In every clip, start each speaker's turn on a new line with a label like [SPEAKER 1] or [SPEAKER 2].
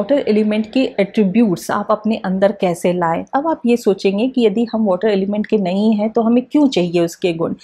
[SPEAKER 1] water element के attributes आप अपने अंदर कैसे लाएं अब आप ये सोचेंगे कि यदि हम वाटर एलिमेंट के नहीं हैं तो हमें क्यों चाहिए उसके गुण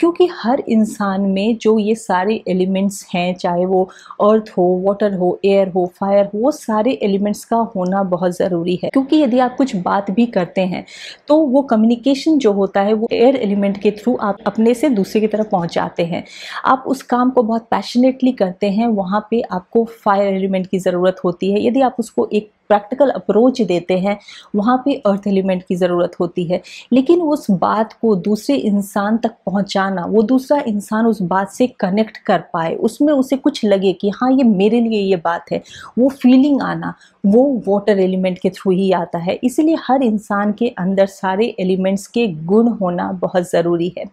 [SPEAKER 1] क्योंकि हर इंसान में जो ये सारे एलिमेंट्स हैं चाहे वो अर्थ हो वाटर हो एयर हो फायर हो वो सारे एलिमेंट्स का होना बहुत ज़रूरी है क्योंकि यदि आप कुछ बात भी करते हैं तो वो कम्युनिकेशन जो होता है वो एयर एलिमेंट के थ्रू आप अपने से दूसरे की तरफ पहुँचाते हैं आप उस काम को बहुत पैशनेटली करते हैं वहाँ पर आपको फायर एलिमेंट की ज़रूरत होती है यदि आप उसको एक प्रैक्टिकल अप्रोच देते हैं वहाँ पे अर्थ एलिमेंट की ज़रूरत होती है लेकिन उस बात को दूसरे इंसान तक पहुँचाना वो दूसरा इंसान उस बात से कनेक्ट कर पाए उसमें उसे कुछ लगे कि हाँ ये मेरे लिए ये बात है वो फीलिंग आना वो वाटर एलिमेंट के थ्रू ही आता है इसलिए हर इंसान के अंदर सारे एलिमेंट्स के गुण होना बहुत ज़रूरी है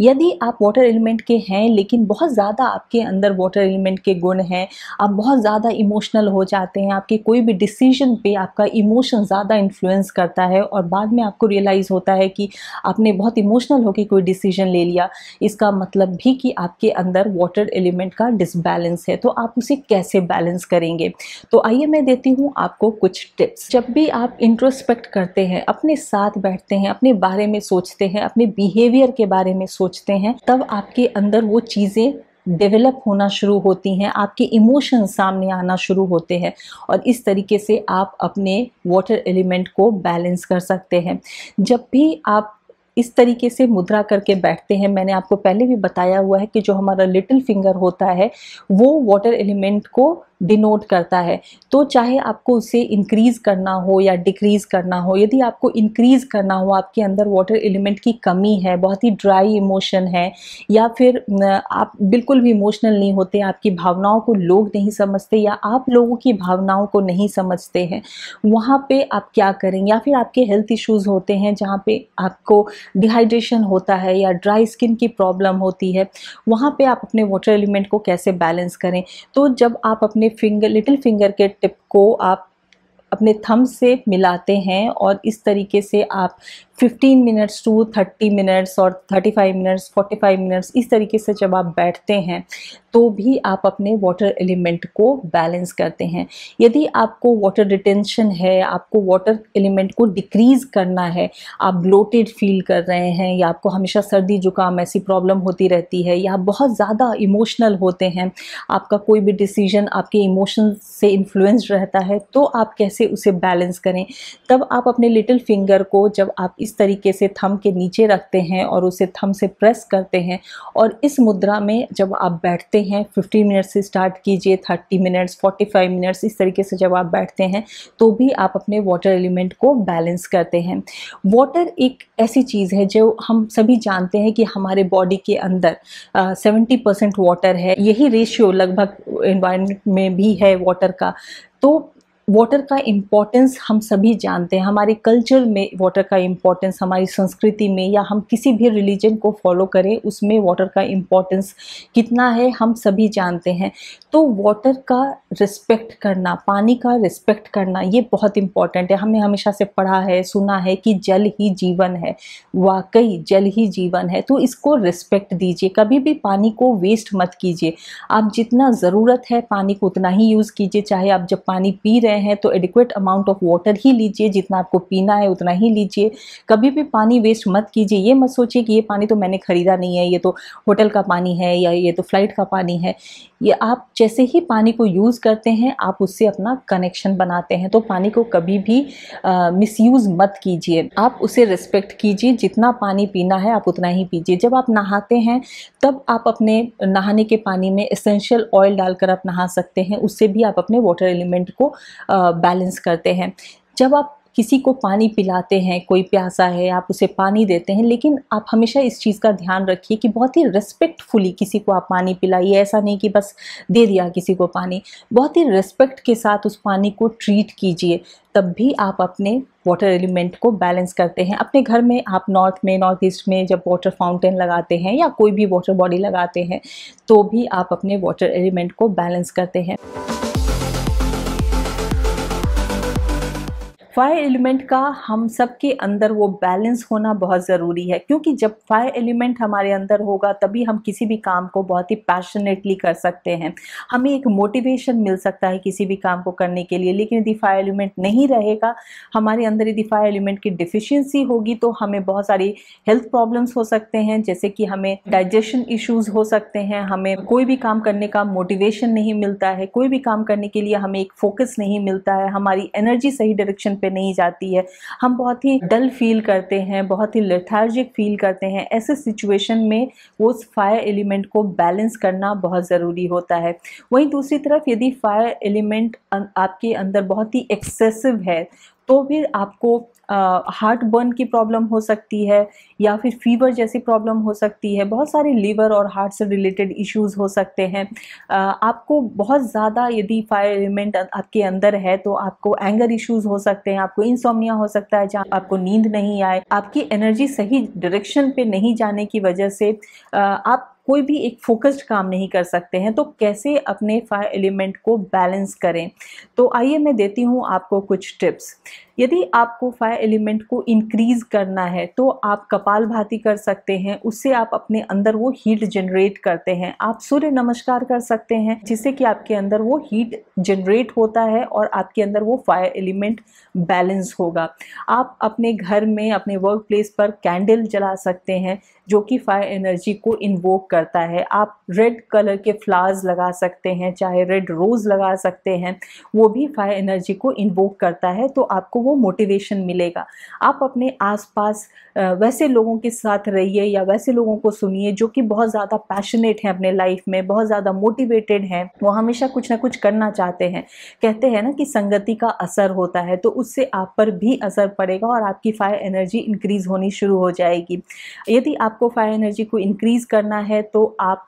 [SPEAKER 1] यदि आप वाटर एलिमेंट के हैं लेकिन बहुत ज़्यादा आपके अंदर वाटर एलिमेंट के गुण हैं आप बहुत ज़्यादा इमोशनल हो जाते हैं आपके कोई भी डिसीजन डिसीजन पे आपका इमोशन ज़्यादा इन्फ्लुएंस करता है और बाद में आपको रियलाइज़ होता है कि आपने बहुत इमोशनल होकर कोई डिसीजन ले लिया इसका मतलब भी कि आपके अंदर वाटर एलिमेंट का डिसबैलेंस है तो आप उसे कैसे बैलेंस करेंगे तो आइए मैं देती हूँ आपको कुछ टिप्स जब भी आप इंट्रोस्पेक्ट करते हैं अपने साथ बैठते हैं अपने बारे में सोचते हैं अपने बिहेवियर के बारे में सोचते हैं तब आपके अंदर वो चीज़ें डेवलप होना शुरू होती हैं आपके इमोशन सामने आना शुरू होते हैं और इस तरीके से आप अपने वाटर एलिमेंट को बैलेंस कर सकते हैं जब भी आप इस तरीके से मुद्रा करके बैठते हैं मैंने आपको पहले भी बताया हुआ है कि जो हमारा लिटिल फिंगर होता है वो वाटर एलिमेंट को डिनोट करता है तो चाहे आपको उसे इंक्रीज़ करना हो या डिक्रीज़ करना हो यदि आपको इंक्रीज़ करना हो आपके अंदर वाटर एलिमेंट की कमी है बहुत ही ड्राई इमोशन है या फिर आप बिल्कुल भी इमोशनल नहीं होते आपकी भावनाओं को लोग नहीं समझते या आप लोगों की भावनाओं को नहीं समझते हैं वहाँ पे आप क्या करें या फिर आपके हेल्थ इश्यूज़ होते हैं जहाँ पे आपको डिहाइड्रेशन होता है या ड्राई स्किन की प्रॉब्लम होती है वहाँ पे आप अपने वाटर एलिमेंट को कैसे बैलेंस करें तो जब आप अपने फिंगर लिटिल फिंगर के टिप को आप अपने थम से मिलाते हैं और इस तरीके से आप 15 मिनट्स टू 30 मिनट्स और 35 मिनट्स 45 मिनट्स इस तरीके से जब आप बैठते हैं तो भी आप अपने वाटर एलिमेंट को बैलेंस करते हैं यदि आपको वाटर डिटेंशन है आपको वाटर एलिमेंट को डिक्रीज़ करना है आप ब्लोटेड फील कर रहे हैं या आपको हमेशा सर्दी जुकाम ऐसी प्रॉब्लम होती रहती है या बहुत ज़्यादा इमोशनल होते हैं आपका कोई भी डिसीजन आपके इमोशन से इन्फ्लुएंस्ड रहता है तो आप कैसे उसे बैलेंस करें तब आप अपने लिटिल फिंगर को जब आप इस इस तरीके से थम के नीचे रखते हैं और उसे थम से प्रेस करते हैं और इस मुद्रा में जब आप बैठते हैं 15 मिनट्स से स्टार्ट कीजिए 30 मिनट्स 45 मिनट्स इस तरीके से जब आप बैठते हैं तो भी आप अपने वाटर एलिमेंट को बैलेंस करते हैं वाटर एक ऐसी चीज़ है जो हम सभी जानते हैं कि हमारे बॉडी के अंदर सेवेंटी परसेंट वाटर है यही रेशियो लगभग इन्वायरमेंट में भी है वाटर का तो वाटर का इम्पोर्टेंस हम सभी जानते हैं हमारे कल्चर में वाटर का इम्पोर्टेंस हमारी संस्कृति में या हम किसी भी रिलीजन को फॉलो करें उसमें वाटर का इम्पोर्टेंस कितना है हम सभी जानते हैं तो वाटर का रिस्पेक्ट करना पानी का रिस्पेक्ट करना ये बहुत इम्पॉर्टेंट है हमने हमेशा से पढ़ा है सुना है कि जल ही जीवन है वाकई जल ही जीवन है तो इसको रिस्पेक्ट दीजिए कभी भी पानी को वेस्ट मत कीजिए आप जितना ज़रूरत है पानी को उतना ही यूज़ कीजिए चाहे आप जब पानी पी रहे रहे हैं तो एडिक्वेट अमाउंट ऑफ वाटर ही लीजिए जितना आपको पीना है उतना ही लीजिए कभी भी पानी वेस्ट मत कीजिए ये मत सोचिए कि ये पानी तो मैंने ख़रीदा नहीं है ये तो होटल का पानी है या ये तो फ्लाइट का पानी है ये आप जैसे ही पानी को यूज़ करते हैं आप उससे अपना कनेक्शन बनाते हैं तो पानी को कभी भी मिसयूज़ मत कीजिए आप उसे रिस्पेक्ट कीजिए जितना पानी पीना है आप उतना ही पीजिए जब आप नहाते हैं तब आप अपने नहाने के पानी में एसेंशियल ऑयल डालकर आप नहा सकते हैं उससे भी आप अपने वाटर एलिमेंट को बैलेंस करते हैं जब आप किसी को पानी पिलाते हैं कोई प्यासा है आप उसे पानी देते हैं लेकिन आप हमेशा इस चीज़ का ध्यान रखिए कि बहुत ही रिस्पेक्टफुली किसी को आप पानी पिलाइए ऐसा नहीं कि बस दे दिया किसी को पानी बहुत ही रिस्पेक्ट के साथ उस पानी को ट्रीट कीजिए तब भी आप अपने वाटर एलिमेंट को बैलेंस करते हैं अपने घर में आप नॉर्थ में नॉर्थ ईस्ट में जब वाटर फाउंटेन लगाते हैं या कोई भी वाटर बॉडी लगाते हैं तो भी आप अपने वाटर एलिमेंट को बैलेंस करते हैं फायर एलिमेंट का हम सब के अंदर वो बैलेंस होना बहुत ज़रूरी है क्योंकि जब फायर एलिमेंट हमारे अंदर होगा तभी हम किसी भी काम को बहुत ही पैशनेटली कर सकते हैं हमें एक मोटिवेशन मिल सकता है किसी भी काम को करने के लिए लेकिन यदि फायर एलिमेंट नहीं रहेगा हमारे अंदर यदि फायर एलिमेंट की डिफिशियंसी होगी तो हमें बहुत सारी हेल्थ प्रॉब्लम्स हो सकते हैं जैसे कि हमें डाइजेशन इश्यूज़ हो सकते हैं हमें कोई भी काम करने का मोटिवेशन नहीं मिलता है कोई भी काम करने के लिए हमें एक फोकस नहीं मिलता है हमारी एनर्जी सही डायरेक्शन पे पे नहीं जाती है हम बहुत ही डल फील करते हैं बहुत ही लेथार्जिक फील करते हैं ऐसे सिचुएशन में वो फायर एलिमेंट को बैलेंस करना बहुत ज़रूरी होता है वहीं दूसरी तरफ यदि फायर एलिमेंट अं-, आपके अंदर बहुत ही एक्सेसिव है तो फिर आपको हार्ट बर्न की प्रॉब्लम हो सकती है या फिर फीवर जैसी प्रॉब्लम हो सकती है बहुत सारे लीवर और हार्ट से रिलेटेड इश्यूज हो सकते हैं आ, आपको बहुत ज़्यादा यदि फायर एलिमेंट आपके अंदर है तो आपको एंगर इश्यूज हो सकते हैं आपको इंसोमिया हो सकता है जहाँ आपको नींद नहीं आए आपकी एनर्जी सही डायरेक्शन पे नहीं जाने की वजह से आ, आप कोई भी एक फोकस्ड काम नहीं कर सकते हैं तो कैसे अपने फाइव एलिमेंट को बैलेंस करें तो आइए मैं देती हूँ आपको कुछ टिप्स यदि आपको फायर एलिमेंट को इंक्रीज करना है तो आप कपाल भाती कर सकते हैं उससे आप अपने अंदर वो हीट जनरेट करते हैं आप सूर्य नमस्कार कर सकते हैं जिससे कि आपके अंदर वो हीट जनरेट होता है और आपके अंदर वो फायर एलिमेंट बैलेंस होगा आप अपने घर में अपने वर्क प्लेस पर कैंडल जला सकते हैं जो कि फायर एनर्जी को इन्वोक करता है आप रेड कलर के फ्लावर्स लगा सकते हैं चाहे रेड रोज़ लगा सकते हैं वो भी फायर एनर्जी को इन्वोक करता है तो आपको वो वो मोटिवेशन मिलेगा आप अपने आसपास वैसे लोगों के साथ रहिए या वैसे लोगों को सुनिए जो कि बहुत ज़्यादा पैशनेट हैं अपने लाइफ में बहुत ज़्यादा मोटिवेटेड हैं वो हमेशा कुछ ना कुछ करना चाहते हैं कहते हैं ना कि संगति का असर होता है तो उससे आप पर भी असर पड़ेगा और आपकी फायर एनर्जी इंक्रीज़ होनी शुरू हो जाएगी यदि आपको फायर एनर्जी को इंक्रीज़ करना है तो आप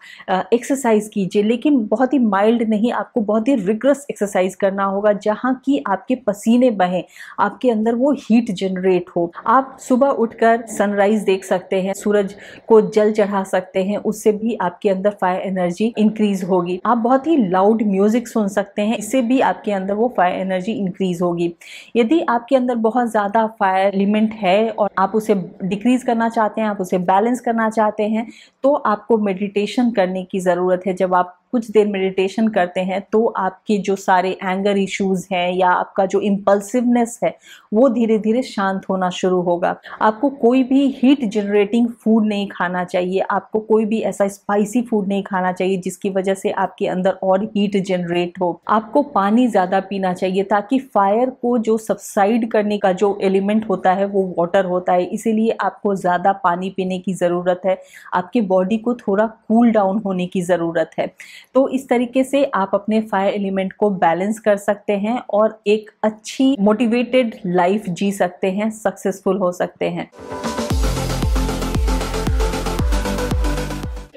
[SPEAKER 1] एक्सरसाइज कीजिए लेकिन बहुत ही माइल्ड नहीं आपको बहुत ही रिग्रस एक्सरसाइज करना होगा जहाँ की आपके पसीने बहें आपके अंदर वो हीट जनरेट हो आप सुबह उठकर सनराइज देख सकते हैं सूरज को जल चढ़ा सकते हैं उससे भी आपके अंदर फायर एनर्जी इंक्रीज होगी आप बहुत ही लाउड म्यूजिक सुन सकते हैं इससे भी आपके अंदर वो फायर एनर्जी इंक्रीज होगी यदि आपके अंदर बहुत ज़्यादा फायर एलिमेंट है और आप उसे डिक्रीज करना चाहते हैं आप उसे बैलेंस करना चाहते हैं तो आपको मेडिटेशन करने की ज़रूरत है जब आप कुछ देर मेडिटेशन करते हैं तो आपके जो सारे एंगर इश्यूज हैं या आपका जो इम्पल्सिवनेस है वो धीरे धीरे शांत होना शुरू होगा आपको कोई भी हीट जनरेटिंग फूड नहीं खाना चाहिए आपको कोई भी ऐसा स्पाइसी फूड नहीं खाना चाहिए जिसकी वजह से आपके अंदर और हीट जनरेट हो आपको पानी ज़्यादा पीना चाहिए ताकि फायर को जो सबसाइड करने का जो एलिमेंट होता है वो वाटर होता है इसीलिए आपको ज़्यादा पानी पीने की ज़रूरत है आपके बॉडी को थोड़ा कूल डाउन होने की ज़रूरत है तो इस तरीके से आप अपने फायर एलिमेंट को बैलेंस कर सकते हैं और एक अच्छी मोटिवेटेड लाइफ जी सकते हैं सक्सेसफुल हो सकते हैं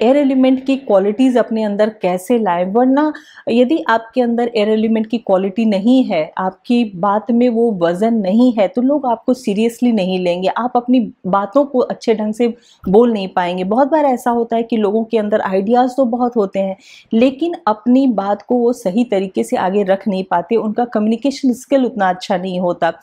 [SPEAKER 1] एयर एलिमेंट की क्वालिटीज़ अपने अंदर कैसे लाएँ वरना यदि आपके अंदर एयर एलिमेंट की क्वालिटी नहीं है आपकी बात में वो वज़न नहीं है तो लोग आपको सीरियसली नहीं लेंगे आप अपनी बातों को अच्छे ढंग से बोल नहीं पाएंगे बहुत बार ऐसा होता है कि लोगों के अंदर आइडियाज़ तो बहुत होते हैं लेकिन अपनी बात को वो सही तरीके से आगे रख नहीं पाते उनका कम्युनिकेशन स्किल उतना अच्छा नहीं होता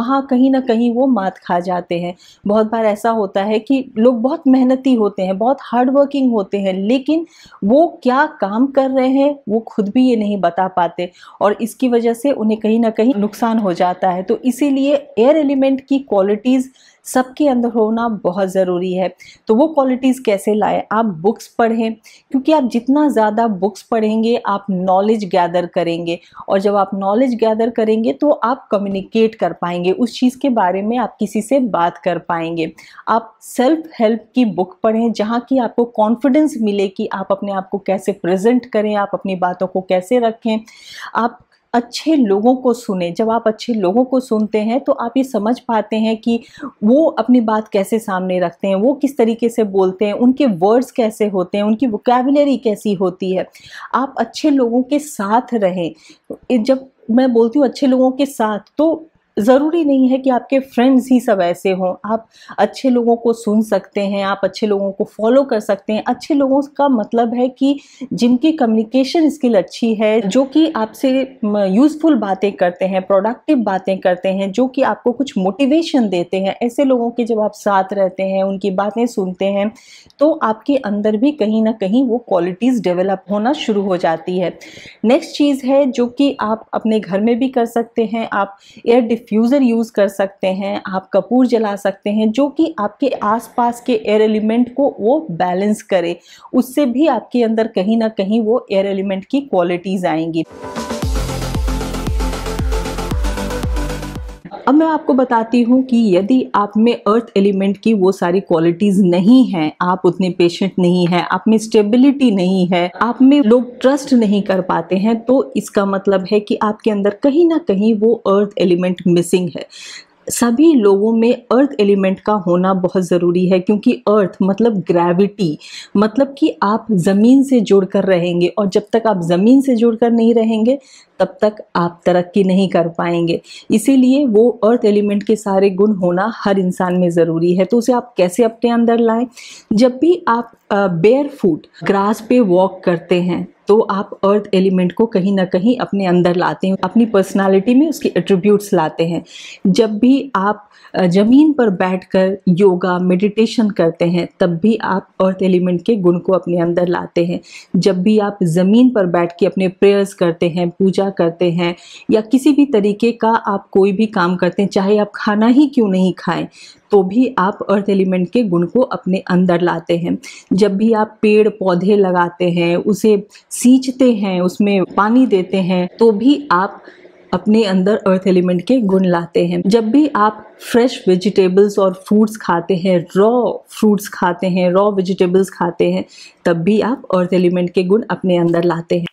[SPEAKER 1] वहाँ कहीं ना कहीं वो मात खा जाते हैं बहुत बार ऐसा होता है कि लोग बहुत मेहनती होते हैं बहुत हार्ड वर्किंग होते होते हैं लेकिन वो क्या काम कर रहे हैं वो खुद भी ये नहीं बता पाते और इसकी वजह से उन्हें कहीं ना कहीं नुकसान हो जाता है तो इसीलिए एयर एलिमेंट की क्वालिटीज़ सबके अंदर होना बहुत ज़रूरी है तो वो क्वालिटीज़ कैसे लाए आप बुक्स पढ़ें क्योंकि आप जितना ज़्यादा बुक्स पढ़ेंगे आप नॉलेज गैदर करेंगे और जब आप नॉलेज गैदर करेंगे तो आप कम्युनिकेट कर पाएंगे उस चीज़ के बारे में आप किसी से बात कर पाएंगे आप सेल्फ हेल्प की बुक पढ़ें जहाँ की आपको कॉन्फिडेंस मिले कि आप अपने आप को कैसे प्रेजेंट करें आप अपनी बातों को कैसे रखें आप अच्छे लोगों को सुने जब आप अच्छे लोगों को सुनते हैं तो आप ये समझ पाते हैं कि वो अपनी बात कैसे सामने रखते हैं वो किस तरीके से बोलते हैं उनके वर्ड्स कैसे होते हैं उनकी वोकेबलरी कैसी होती है आप अच्छे लोगों के साथ रहें जब मैं बोलती हूँ अच्छे लोगों के साथ तो ज़रूरी नहीं है कि आपके फ्रेंड्स ही सब ऐसे हों आप अच्छे लोगों को सुन सकते हैं आप अच्छे लोगों को फॉलो कर सकते हैं अच्छे लोगों का मतलब है कि जिनकी कम्युनिकेशन स्किल अच्छी है जो कि आपसे यूज़फुल बातें करते हैं प्रोडक्टिव बातें करते हैं जो कि आपको कुछ मोटिवेशन देते हैं ऐसे लोगों के जब आप साथ रहते हैं उनकी बातें सुनते हैं तो आपके अंदर भी कहीं ना कहीं वो क्वालिटीज़ डेवलप होना शुरू हो जाती है नेक्स्ट चीज़ है जो कि आप अपने घर में भी कर सकते हैं आप एयर डिफ्यूज़र यूज़ कर सकते हैं आप कपूर जला सकते हैं जो कि आपके आसपास के एयर एलिमेंट को वो बैलेंस करे उससे भी आपके अंदर कहीं ना कहीं वो एयर एलिमेंट की क्वालिटीज़ आएंगी अब मैं आपको बताती हूँ कि यदि आप में अर्थ एलिमेंट की वो सारी क्वालिटीज नहीं है आप उतने पेशेंट नहीं है आप में स्टेबिलिटी नहीं है आप में लोग ट्रस्ट नहीं कर पाते हैं तो इसका मतलब है कि आपके अंदर कहीं ना कहीं वो अर्थ एलिमेंट मिसिंग है सभी लोगों में अर्थ एलिमेंट का होना बहुत ज़रूरी है क्योंकि अर्थ मतलब ग्रेविटी मतलब कि आप ज़मीन से जुड़कर रहेंगे और जब तक आप ज़मीन से जुड़कर नहीं रहेंगे तब तक आप तरक्की नहीं कर पाएंगे इसीलिए वो अर्थ एलिमेंट के सारे गुण होना हर इंसान में ज़रूरी है तो उसे आप कैसे अपने अंदर लाएं जब भी आप बेयर फूट ग्रास पे वॉक करते हैं तो आप अर्थ एलिमेंट को कहीं ना कहीं अपने अंदर लाते हैं अपनी पर्सनालिटी में उसके एट्रीब्यूट्स लाते हैं जब भी आप ज़मीन पर बैठकर योगा मेडिटेशन करते हैं तब भी आप अर्थ एलिमेंट के गुण को अपने अंदर लाते हैं जब भी आप ज़मीन पर बैठ के अपने प्रेयर्स करते हैं पूजा करते हैं या किसी भी तरीके का आप कोई भी काम करते हैं चाहे आप खाना ही क्यों नहीं खाएं तो भी आप अर्थ एलिमेंट के गुण को अपने अंदर लाते हैं जब भी आप पेड़ पौधे लगाते हैं उसे सींचते हैं उसमें पानी देते हैं तो भी आप अपने अंदर अर्थ एलिमेंट के गुण लाते हैं जब भी आप फ्रेश वेजिटेबल्स और फ्रूट्स खाते हैं रॉ फ्रूट्स खाते हैं रॉ वेजिटेबल्स खाते हैं तब भी आप अर्थ एलिमेंट के गुण अपने अंदर लाते हैं